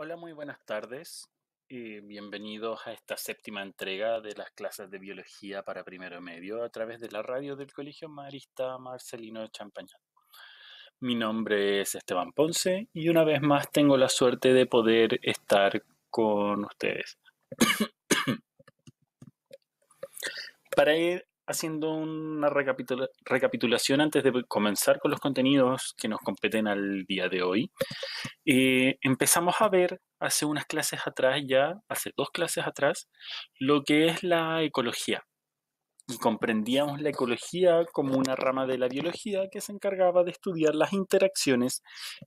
Hola, muy buenas tardes. y eh, bienvenidos a esta séptima entrega de las clases de biología para primero medio a través de la radio del Colegio Marista Marcelino de Champañán. Mi nombre es Esteban Ponce y una vez más tengo la suerte de poder estar con ustedes. para, ir, haciendo una recapitulación antes de comenzar con los contenidos que nos competen al día de hoy, eh, empezamos a ver hace unas clases atrás, ya hace dos clases atrás, lo que es la ecología. Y comprendíamos la ecología como una rama de la biología que se encargaba de estudiar las interacciones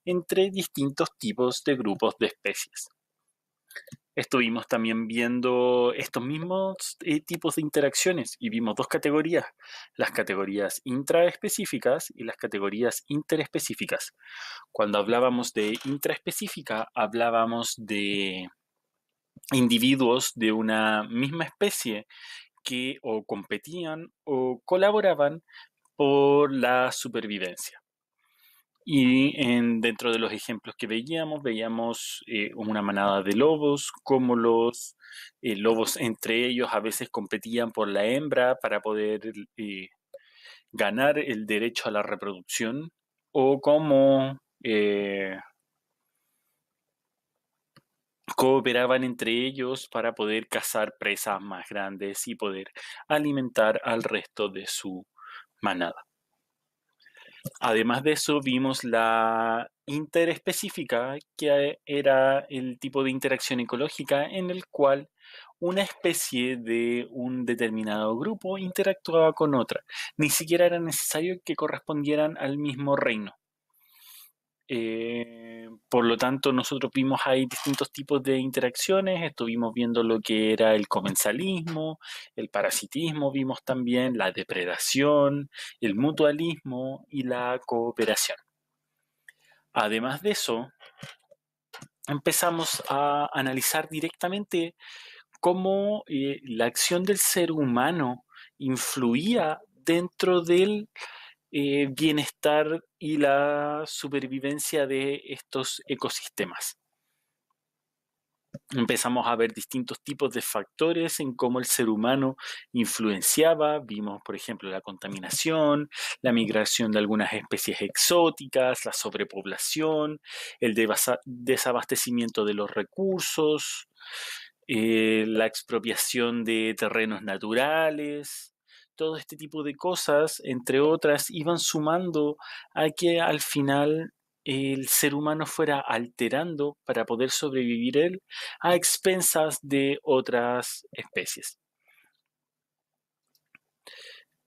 entre distintos tipos de grupos de especies estuvimos también viendo estos mismos eh, tipos de interacciones y vimos dos categorías, las categorías intraespecíficas y las categorías interespecíficas. Cuando hablábamos de intraespecífica, hablábamos de individuos de una misma especie que o competían o colaboraban por la supervivencia. Y en, dentro de los ejemplos que veíamos, veíamos eh, una manada de lobos, cómo los eh, lobos entre ellos a veces competían por la hembra para poder eh, ganar el derecho a la reproducción, o cómo cooperaban entre ellos para poder cazar presas más grandes y poder alimentar al resto de su manada. Además de eso, vimos la interespecífica, que era el tipo de interacción ecológica en el cual una especie de un determinado grupo interactuaba con otra. Ni siquiera era necesario que correspondieran al mismo reino. Eh, por lo tanto, nosotros vimos ahí distintos tipos de interacciones, estuvimos viendo lo que era el comensalismo, el parasitismo, vimos también la depredación, el mutualismo y la cooperación. Además de eso, empezamos a analizar directamente cómo eh, la acción del ser humano influía dentro del el eh, bienestar y la supervivencia de estos ecosistemas. Empezamos a ver distintos tipos de factores en cómo el ser humano influenciaba. Vimos, por ejemplo, la contaminación, la migración de algunas especies exóticas, la sobrepoblación, el desabastecimiento de los recursos, eh, la expropiación de terrenos naturales, todo este tipo de cosas, entre otras, iban sumando a que al final el ser humano fuera alterando para poder sobrevivir él a expensas de otras especies.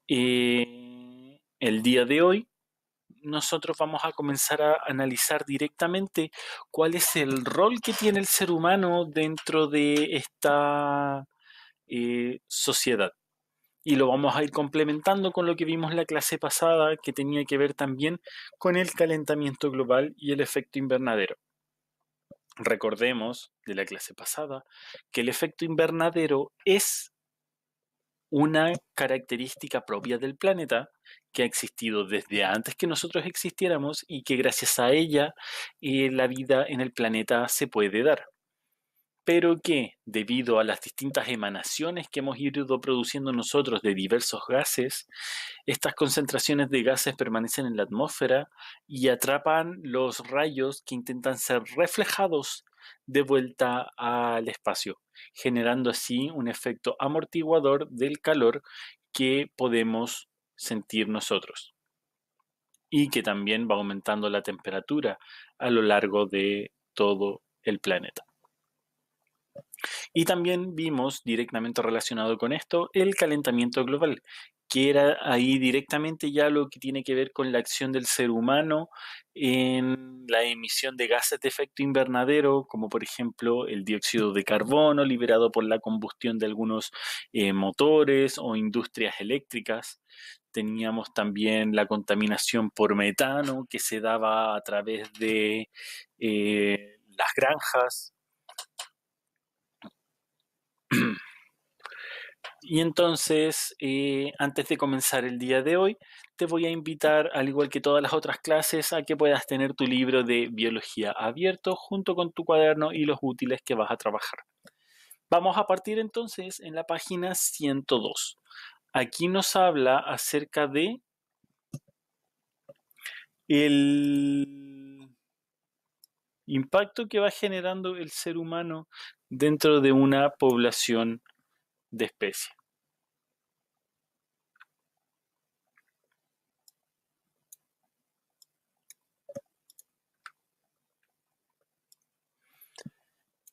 Eh, el día de hoy nosotros vamos a comenzar a analizar directamente cuál es el rol que tiene el ser humano dentro de esta eh, sociedad y lo vamos a ir complementando con lo que vimos la clase pasada que tenía que ver también con el calentamiento global y el efecto invernadero. Recordemos de la clase pasada que el efecto invernadero es una característica propia del planeta que ha existido desde antes que nosotros existiéramos y que gracias a ella eh, la vida en el planeta se puede dar pero que, debido a las distintas emanaciones que hemos ido produciendo nosotros de diversos gases, estas concentraciones de gases permanecen en la atmósfera y atrapan los rayos que intentan ser reflejados de vuelta al espacio, generando así un efecto amortiguador del calor que podemos sentir nosotros y que también va aumentando la temperatura a lo largo de todo el planeta. Y también vimos directamente relacionado con esto el calentamiento global, que era ahí directamente ya lo que tiene que ver con la acción del ser humano en la emisión de gases de efecto invernadero, como por ejemplo el dióxido de carbono liberado por la combustión de algunos eh, motores o industrias eléctricas. Teníamos también la contaminación por metano que se daba a través de eh, las granjas, y entonces, eh, antes de comenzar el día de hoy, te voy a invitar, al igual que todas las otras clases, a que puedas tener tu libro de biología abierto junto con tu cuaderno y los útiles que vas a trabajar. Vamos a partir entonces en la página 102. Aquí nos habla acerca de el impacto que va generando el ser humano dentro de una población de especie.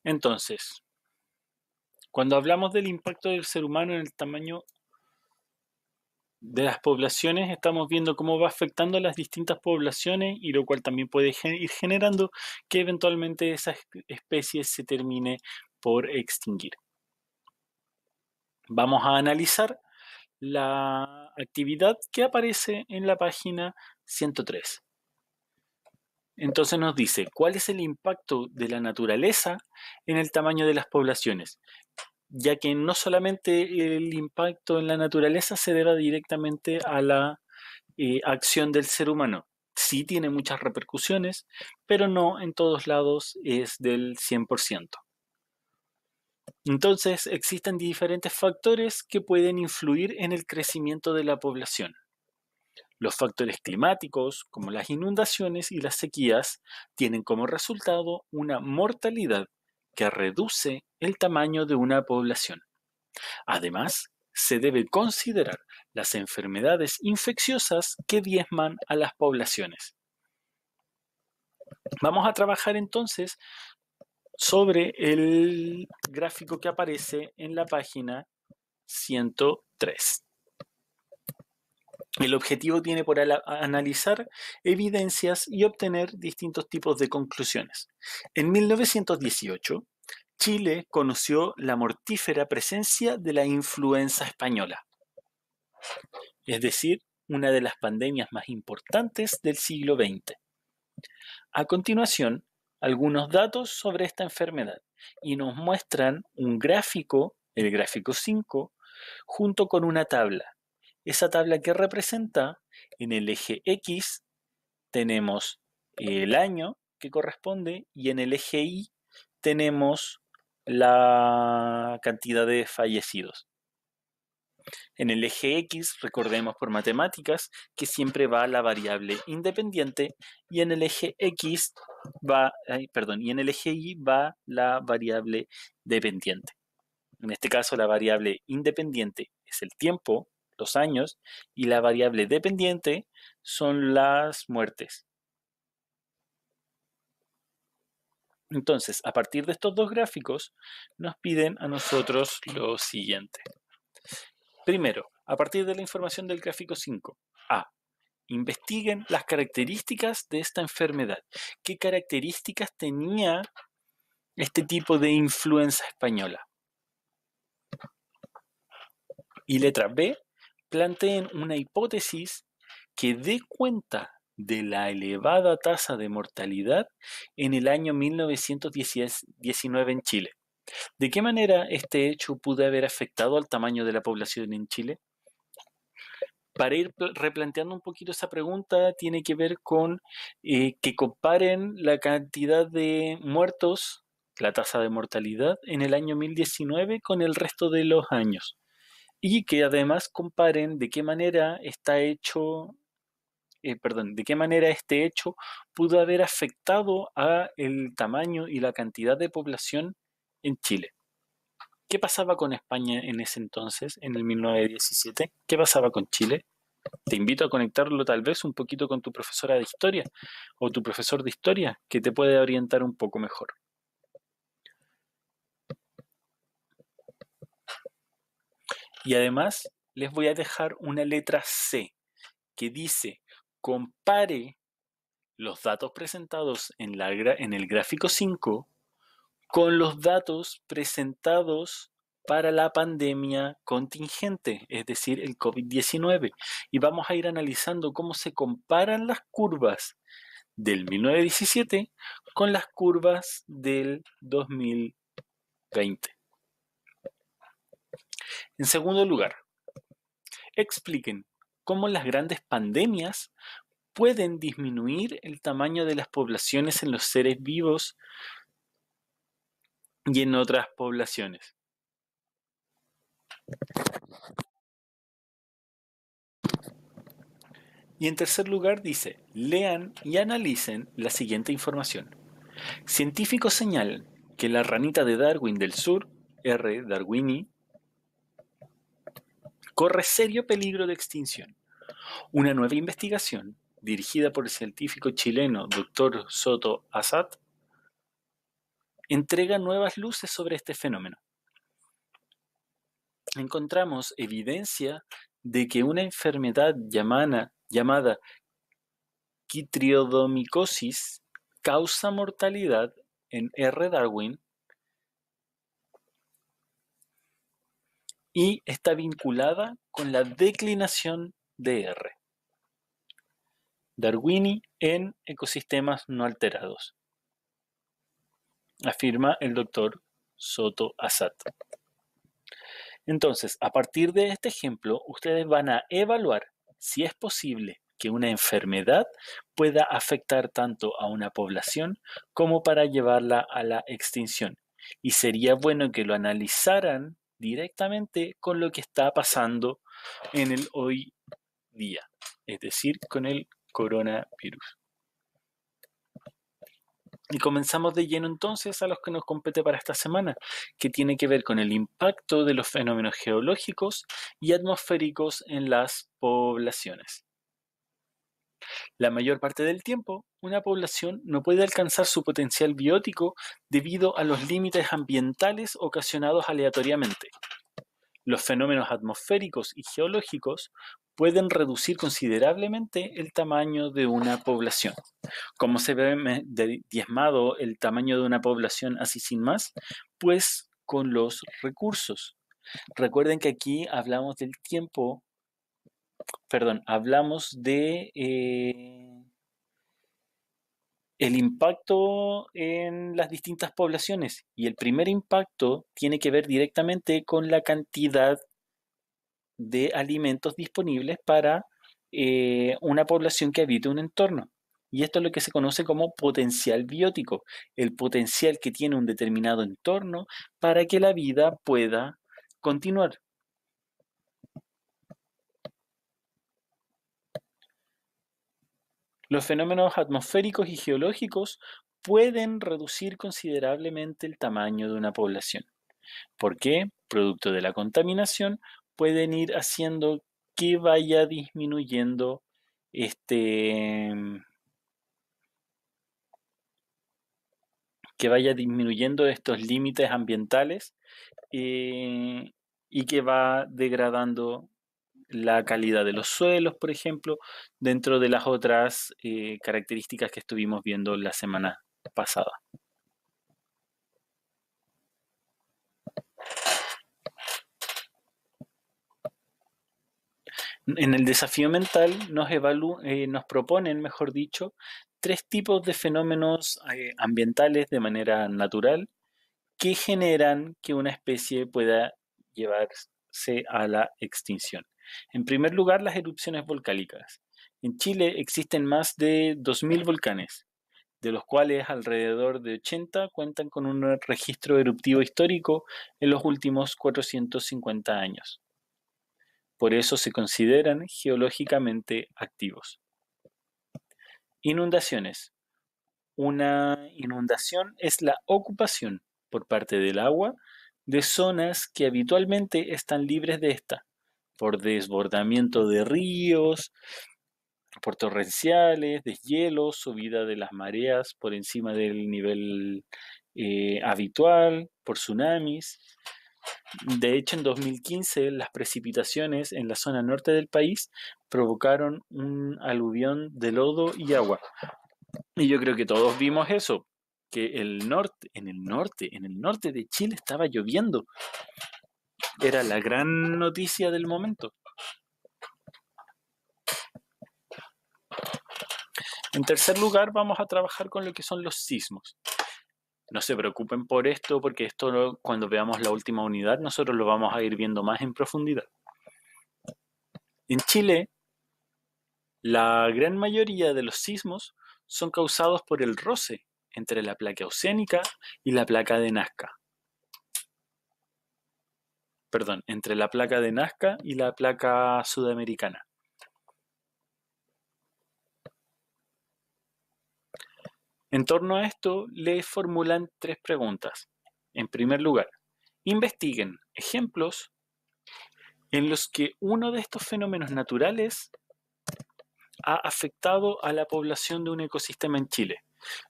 Entonces, cuando hablamos del impacto del ser humano en el tamaño de las poblaciones, estamos viendo cómo va afectando a las distintas poblaciones y lo cual también puede ir generando que eventualmente esa especie se termine por extinguir. Vamos a analizar la actividad que aparece en la página 103. Entonces nos dice, ¿cuál es el impacto de la naturaleza en el tamaño de las poblaciones? ya que no solamente el impacto en la naturaleza se debe directamente a la eh, acción del ser humano. Sí tiene muchas repercusiones, pero no en todos lados es del 100%. Entonces, existen diferentes factores que pueden influir en el crecimiento de la población. Los factores climáticos, como las inundaciones y las sequías, tienen como resultado una mortalidad que reduce el tamaño de una población. Además, se debe considerar las enfermedades infecciosas que diezman a las poblaciones. Vamos a trabajar entonces sobre el gráfico que aparece en la página 103. El objetivo tiene por analizar evidencias y obtener distintos tipos de conclusiones. En 1918, Chile conoció la mortífera presencia de la influenza española, es decir, una de las pandemias más importantes del siglo XX. A continuación, algunos datos sobre esta enfermedad y nos muestran un gráfico, el gráfico 5, junto con una tabla esa tabla que representa en el eje X tenemos el año que corresponde y en el eje Y tenemos la cantidad de fallecidos. En el eje X, recordemos por matemáticas, que siempre va la variable independiente y en el eje X va, perdón, y en el eje Y va la variable dependiente. En este caso, la variable independiente es el tiempo años, y la variable dependiente son las muertes. Entonces, a partir de estos dos gráficos, nos piden a nosotros lo siguiente. Primero, a partir de la información del gráfico 5, A. Investiguen las características de esta enfermedad. ¿Qué características tenía este tipo de influenza española? Y letra B, planteen una hipótesis que dé cuenta de la elevada tasa de mortalidad en el año 1919 en Chile. ¿De qué manera este hecho pudo haber afectado al tamaño de la población en Chile? Para ir replanteando un poquito esa pregunta, tiene que ver con eh, que comparen la cantidad de muertos, la tasa de mortalidad en el año 1919 con el resto de los años y que además comparen de qué manera está hecho, eh, perdón, de qué manera este hecho pudo haber afectado a el tamaño y la cantidad de población en Chile. ¿Qué pasaba con España en ese entonces, en el 1917? ¿Qué pasaba con Chile? Te invito a conectarlo tal vez un poquito con tu profesora de historia o tu profesor de historia, que te puede orientar un poco mejor. Y además les voy a dejar una letra C que dice, compare los datos presentados en, la en el gráfico 5 con los datos presentados para la pandemia contingente, es decir, el COVID-19. Y vamos a ir analizando cómo se comparan las curvas del 1917 con las curvas del 2020. En segundo lugar, expliquen cómo las grandes pandemias pueden disminuir el tamaño de las poblaciones en los seres vivos y en otras poblaciones. Y en tercer lugar dice, lean y analicen la siguiente información. Científicos señalan que la ranita de Darwin del Sur, R. darwini, corre serio peligro de extinción. Una nueva investigación, dirigida por el científico chileno Dr. Soto Asad entrega nuevas luces sobre este fenómeno. Encontramos evidencia de que una enfermedad llamada quitriodomicosis causa mortalidad en R. Darwin y está vinculada con la declinación de R. Darwini en ecosistemas no alterados, afirma el doctor Soto Asat. Entonces, a partir de este ejemplo, ustedes van a evaluar si es posible que una enfermedad pueda afectar tanto a una población como para llevarla a la extinción. Y sería bueno que lo analizaran directamente con lo que está pasando en el hoy día, es decir, con el coronavirus. Y comenzamos de lleno entonces a los que nos compete para esta semana, que tiene que ver con el impacto de los fenómenos geológicos y atmosféricos en las poblaciones. La mayor parte del tiempo, una población no puede alcanzar su potencial biótico debido a los límites ambientales ocasionados aleatoriamente. Los fenómenos atmosféricos y geológicos pueden reducir considerablemente el tamaño de una población. Como se ve diezmado el tamaño de una población así sin más? Pues con los recursos. Recuerden que aquí hablamos del tiempo perdón, hablamos de eh, el impacto en las distintas poblaciones y el primer impacto tiene que ver directamente con la cantidad de alimentos disponibles para eh, una población que habita un entorno. Y esto es lo que se conoce como potencial biótico, el potencial que tiene un determinado entorno para que la vida pueda continuar. Los fenómenos atmosféricos y geológicos pueden reducir considerablemente el tamaño de una población, porque, producto de la contaminación, pueden ir haciendo que vaya disminuyendo este que vaya disminuyendo estos límites ambientales eh, y que va degradando la calidad de los suelos, por ejemplo, dentro de las otras eh, características que estuvimos viendo la semana pasada. En el desafío mental nos, eh, nos proponen, mejor dicho, tres tipos de fenómenos eh, ambientales de manera natural que generan que una especie pueda llevarse a la extinción. En primer lugar, las erupciones volcánicas. En Chile existen más de 2.000 volcanes, de los cuales alrededor de 80 cuentan con un registro eruptivo histórico en los últimos 450 años. Por eso se consideran geológicamente activos. Inundaciones. Una inundación es la ocupación por parte del agua de zonas que habitualmente están libres de esta, por desbordamiento de ríos, por torrenciales, deshielos, subida de las mareas por encima del nivel eh, habitual, por tsunamis. De hecho, en 2015 las precipitaciones en la zona norte del país provocaron un aluvión de lodo y agua. Y yo creo que todos vimos eso, que el norte, en el norte, en el norte de Chile estaba lloviendo era la gran noticia del momento. En tercer lugar, vamos a trabajar con lo que son los sismos. No se preocupen por esto, porque esto cuando veamos la última unidad, nosotros lo vamos a ir viendo más en profundidad. En Chile, la gran mayoría de los sismos son causados por el roce entre la placa oceánica y la placa de Nazca perdón, entre la placa de Nazca y la placa sudamericana. En torno a esto, le formulan tres preguntas. En primer lugar, investiguen ejemplos en los que uno de estos fenómenos naturales ha afectado a la población de un ecosistema en Chile.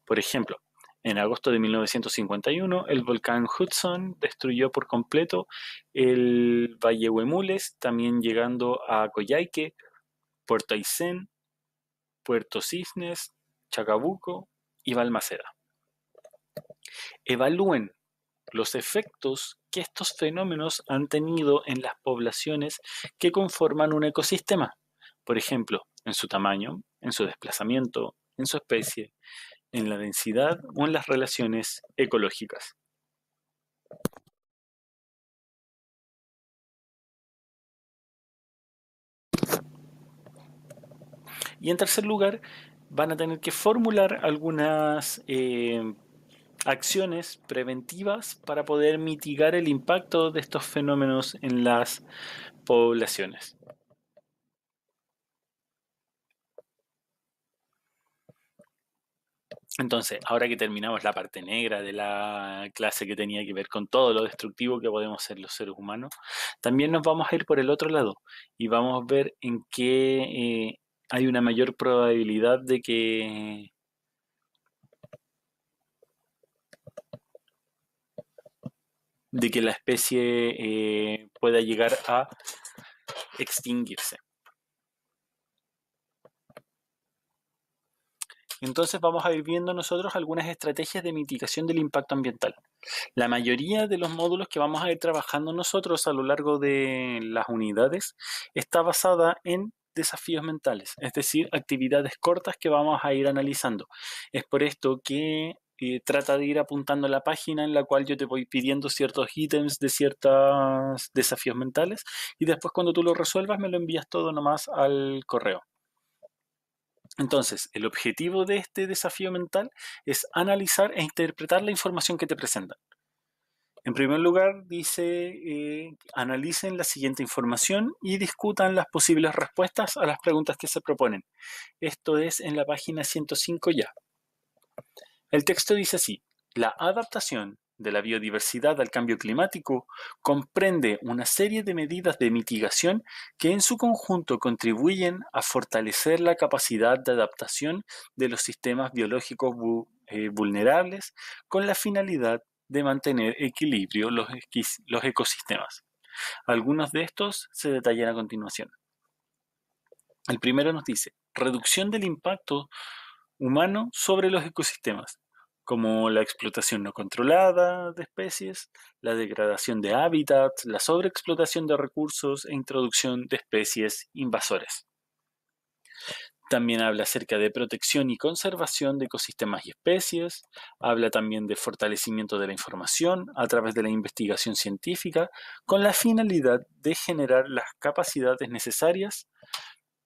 Por ejemplo, en agosto de 1951, el volcán Hudson destruyó por completo el Valle Huemules, también llegando a Coyhaique, Puerto Aysén, Puerto Cisnes, Chacabuco y Balmaceda. Evalúen los efectos que estos fenómenos han tenido en las poblaciones que conforman un ecosistema, por ejemplo, en su tamaño, en su desplazamiento, en su especie, en la densidad o en las relaciones ecológicas. Y en tercer lugar, van a tener que formular algunas em, acciones preventivas para poder mitigar el impacto de estos fenómenos en las poblaciones. Entonces, ahora que terminamos la parte negra de la clase que tenía que ver con todo lo destructivo que podemos ser los seres humanos, también nos vamos a ir por el otro lado y vamos a ver en qué eh, hay una mayor probabilidad de que... de que la especie eh, pueda llegar a extinguirse. Entonces vamos a ir viendo nosotros algunas estrategias de mitigación del impacto ambiental. La mayoría de los módulos que vamos a ir trabajando nosotros a lo largo de las unidades está basada en desafíos mentales, es decir, actividades cortas que vamos a ir analizando. Es por esto que eh, trata de ir apuntando la página en la cual yo te voy pidiendo ciertos ítems de ciertos desafíos mentales y después cuando tú lo resuelvas me lo envías todo nomás al correo. Entonces, el objetivo de este desafío mental es analizar e interpretar la información que te presentan. En primer lugar, dice, eh, analicen la siguiente información y discutan las posibles respuestas a las preguntas que se proponen. Esto es en la página 105 ya. El texto dice así, la adaptación de la biodiversidad al cambio climático comprende una serie de medidas de mitigación que en su conjunto contribuyen a fortalecer la capacidad de adaptación de los sistemas biológicos eh, vulnerables con la finalidad de mantener equilibrio los, los ecosistemas. Algunos de estos se detallan a continuación. El primero nos dice, reducción del impacto humano sobre los ecosistemas como la explotación no controlada de especies, la degradación de hábitats, la sobreexplotación de recursos e introducción de especies invasoras. También habla acerca de protección y conservación de ecosistemas y especies, habla también de fortalecimiento de la información a través de la investigación científica con la finalidad de generar las capacidades necesarias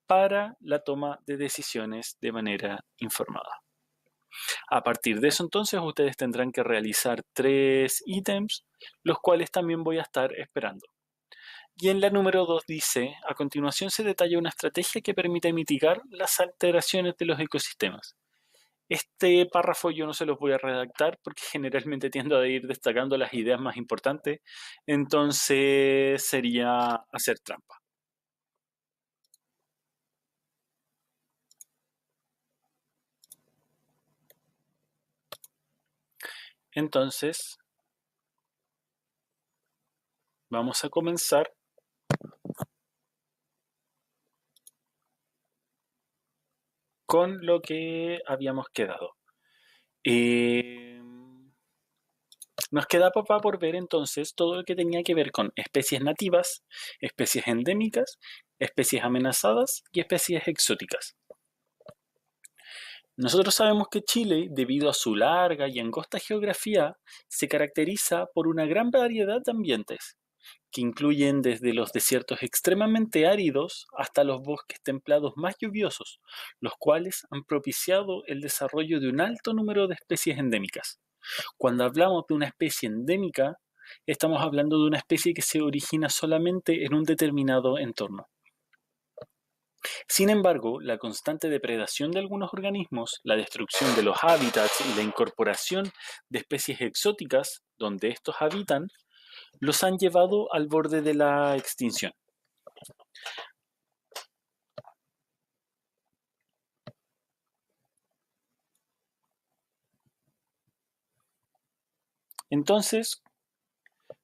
para la toma de decisiones de manera informada. A partir de eso entonces ustedes tendrán que realizar tres ítems, los cuales también voy a estar esperando. Y en la número 2 dice, a continuación se detalla una estrategia que permite mitigar las alteraciones de los ecosistemas. Este párrafo yo no se los voy a redactar porque generalmente tiendo a ir destacando las ideas más importantes, entonces sería hacer trampa. Entonces, vamos a comenzar. con lo que habíamos quedado. Eh, nos queda papá por ver entonces todo lo que tenía que ver con especies nativas, especies endémicas, especies amenazadas y especies exóticas. Nosotros sabemos que Chile, debido a su larga y angosta geografía, se caracteriza por una gran variedad de ambientes, que incluyen desde los desiertos extremadamente áridos hasta los bosques templados más lluviosos, los cuales han propiciado el desarrollo de un alto número de especies endémicas. Cuando hablamos de una especie endémica, estamos hablando de una especie que se origina solamente en un determinado entorno. Sin embargo, la constante depredación de algunos organismos, la destrucción de los hábitats y la incorporación de especies exóticas donde estos habitan, los han llevado al borde de la extinción. Entonces,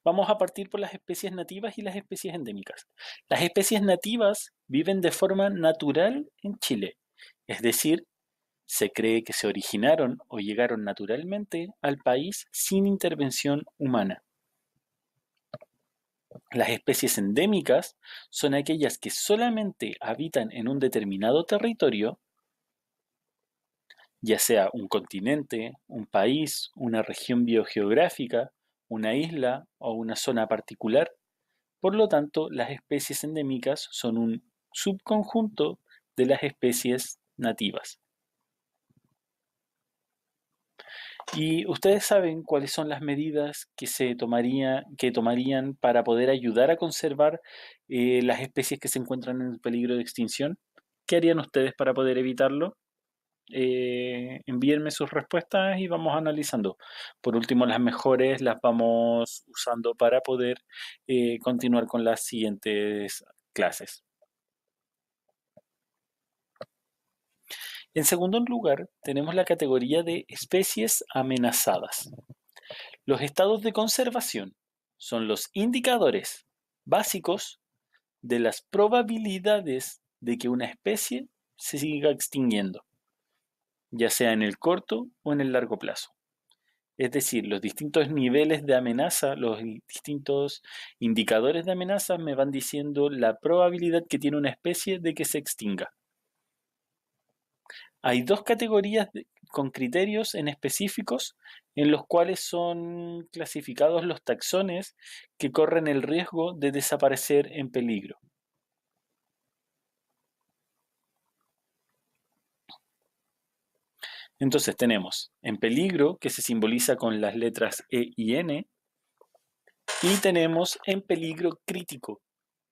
vamos a partir por las especies nativas y las especies endémicas. Las especies nativas viven de forma natural en Chile, es decir, se cree que se originaron o llegaron naturalmente al país sin intervención humana. Las especies endémicas son aquellas que solamente habitan en un determinado territorio, ya sea un continente, un país, una región biogeográfica, una isla o una zona particular. Por lo tanto, las especies endémicas son un subconjunto de las especies nativas. Y ustedes saben cuáles son las medidas que se tomarían para poder ayudar a conservar eh, las especies que se encuentran en peligro de extinción. ¿Qué harían ustedes para poder evitarlo? Eh, envíenme sus respuestas y vamos analizando. Por último, las mejores las vamos usando para poder eh, continuar con las siguientes clases. En segundo lugar, tenemos la categoría de especies amenazadas. Los estados de conservación son los indicadores básicos de las probabilidades de que una especie se siga extinguiendo, ya sea en el corto o en el largo plazo. Es decir, los distintos niveles de amenaza, los distintos indicadores de amenaza me van diciendo la probabilidad que tiene una especie de que se extinga hay dos categorías con criterios en específicos en los cuales son clasificados los taxones que corren el riesgo de desaparecer en peligro. Entonces tenemos en peligro, que se simboliza con las letras E y N, y tenemos en peligro crítico,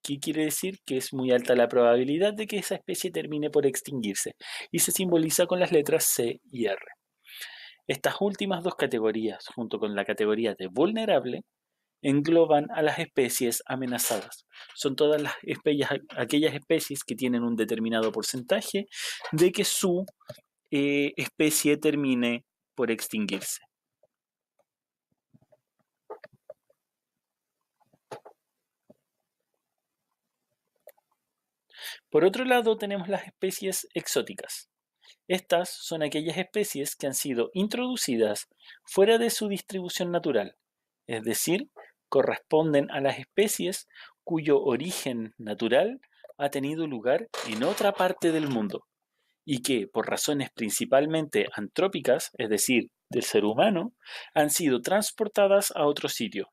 ¿Qué quiere decir? Que es muy alta la probabilidad de que esa especie termine por extinguirse y se simboliza con las letras C y R. Estas últimas dos categorías, junto con la categoría de vulnerable, engloban a las especies amenazadas. Son todas las aquellas especies que tienen un determinado porcentaje de que su eh, especie termine por extinguirse. Por otro lado, tenemos las especies exóticas. Estas son aquellas especies que han sido introducidas fuera de su distribución natural, es decir, corresponden a las especies cuyo origen natural ha tenido lugar en otra parte del mundo y que, por razones principalmente antrópicas, es decir, del ser humano, han sido transportadas a otro sitio,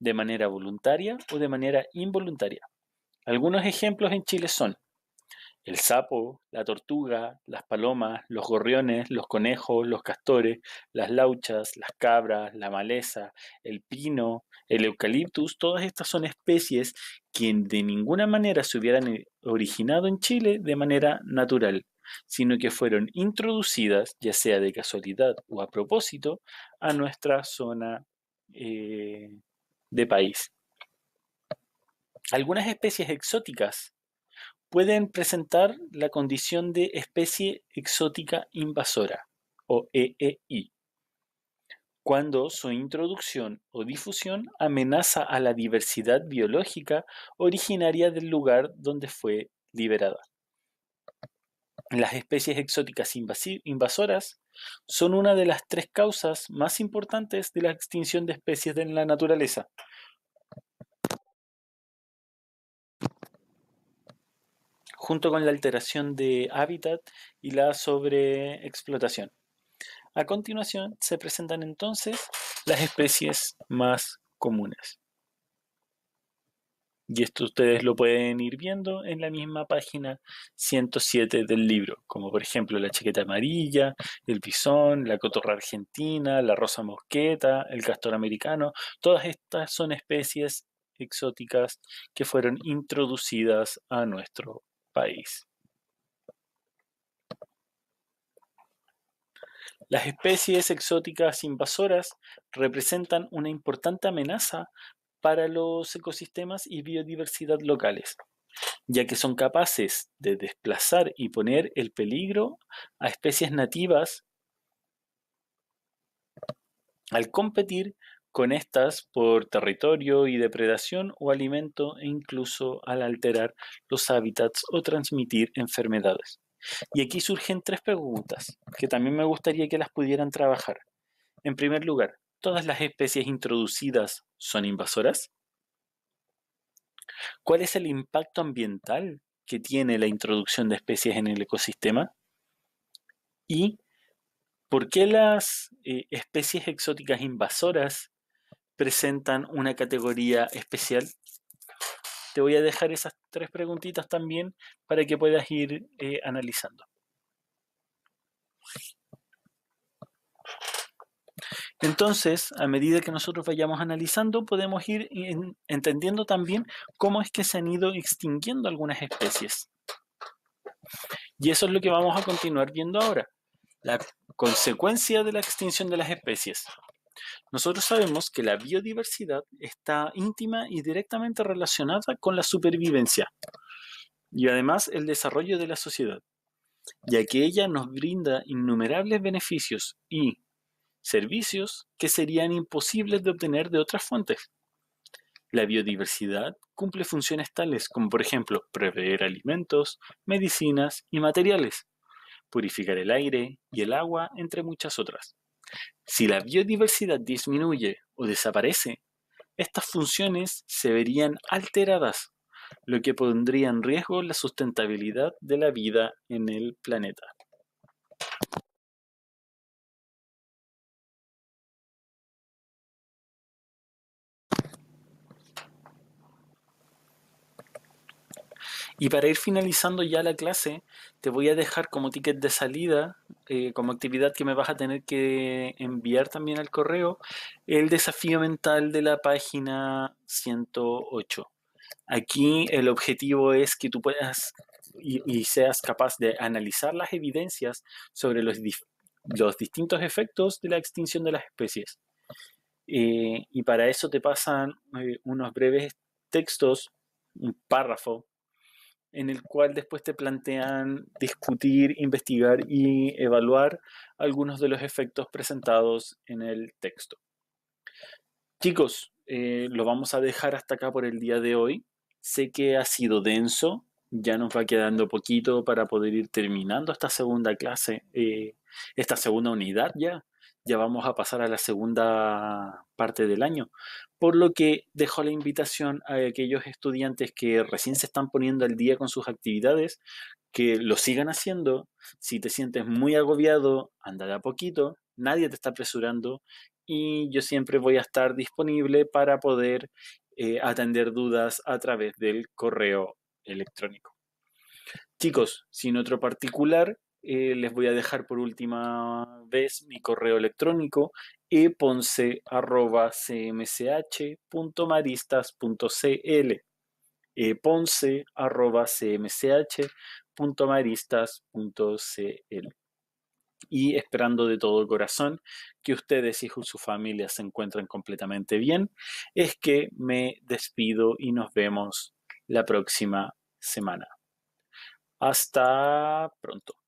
de manera voluntaria o de manera involuntaria. Algunos ejemplos en Chile son el sapo, la tortuga, las palomas, los gorriones, los conejos, los castores, las lauchas, las cabras, la maleza, el pino, el eucaliptus, todas estas son especies que de ninguna manera se hubieran eh, originado en Chile de manera natural, sino que fueron introducidas, ya sea de casualidad o a propósito, a nuestra zona eh, de país. Algunas especies exóticas pueden presentar la condición de especie exótica invasora o EEI cuando su introducción o difusión amenaza a la diversidad biológica originaria del lugar donde fue liberada. Las especies exóticas invasoras son una de las tres causas más importantes de la extinción de especies en la naturaleza, junto con la alteración de hábitat y la sobreexplotación. A continuación se presentan entonces las especies más comunes. Y esto ustedes lo pueden ir viendo en la misma página 107 del libro, como por ejemplo la chaqueta amarilla, el pisón, la cotorra argentina, la rosa mosqueta, el castor americano. Todas estas son especies exóticas que fueron introducidas a nuestro país. Las especies exóticas invasoras representan una importante amenaza para los ecosistemas y biodiversidad locales, ya que son capaces de desplazar y poner el peligro a especies nativas al competir con estas por territorio y depredación o alimento e incluso al alterar los hábitats o transmitir enfermedades. Y aquí surgen tres preguntas que también me gustaría que las pudieran trabajar. En primer lugar, ¿todas las especies introducidas son invasoras? ¿Cuál es el impacto ambiental que tiene la introducción de especies en el ecosistema? ¿Y por qué las eh, especies exóticas invasoras presentan una categoría especial. Te voy a dejar esas tres preguntitas también para que puedas ir eh, analizando. Entonces, a medida que nosotros vayamos analizando, podemos ir entendiendo también cómo es que se han ido extinguiendo algunas especies. Y eso es lo que vamos a continuar viendo ahora, la consecuencia de la extinción de las especies. Nosotros sabemos que la biodiversidad está íntima y directamente relacionada con la supervivencia y además el desarrollo de la sociedad, ya que ella nos brinda innumerables beneficios y servicios que serían imposibles de obtener de otras fuentes. La biodiversidad cumple funciones tales como, por ejemplo, prever alimentos, medicinas y materiales, purificar el aire y el agua, entre muchas otras. Si la biodiversidad disminuye o desaparece, estas funciones se verían alteradas, lo que pondría en riesgo la sustentabilidad de la vida en el planeta. Y para ir finalizando ya la clase, te voy a dejar como ticket de salida, eh, como actividad que me vas a tener que enviar también al correo, el desafío mental de la página 108. Aquí el objetivo es que tú puedas y, seas capaz de analizar las evidencias sobre los, los distintos efectos de la extinción de las especies. Eh, y para eso te pasan eh, unos breves textos, un párrafo en el cual después te plantean discutir, investigar y evaluar algunos de los efectos presentados en el texto. Chicos, eh, lo vamos a dejar hasta acá por el día de hoy. Sé que ha sido denso, ya nos va quedando poquito para poder ir terminando esta segunda clase, eh, esta segunda unidad ya ya vamos a pasar a la segunda parte del año, por lo que dejo la invitación a aquellos estudiantes que recién se están poniendo al día con sus actividades, que lo sigan haciendo. Si te sientes muy agobiado, anda a poquito, nadie te está apresurando y yo siempre voy a estar disponible para poder eh, atender dudas a través del correo electrónico. Chicos, sin otro particular, eh, les voy a dejar por última vez mi correo electrónico eponce.cmch.maristas.cl eponce.cmch.maristas.cl y esperando de todo corazón que ustedes y su familia se encuentren completamente bien, es que me despido y nos vemos la próxima semana. Hasta pronto.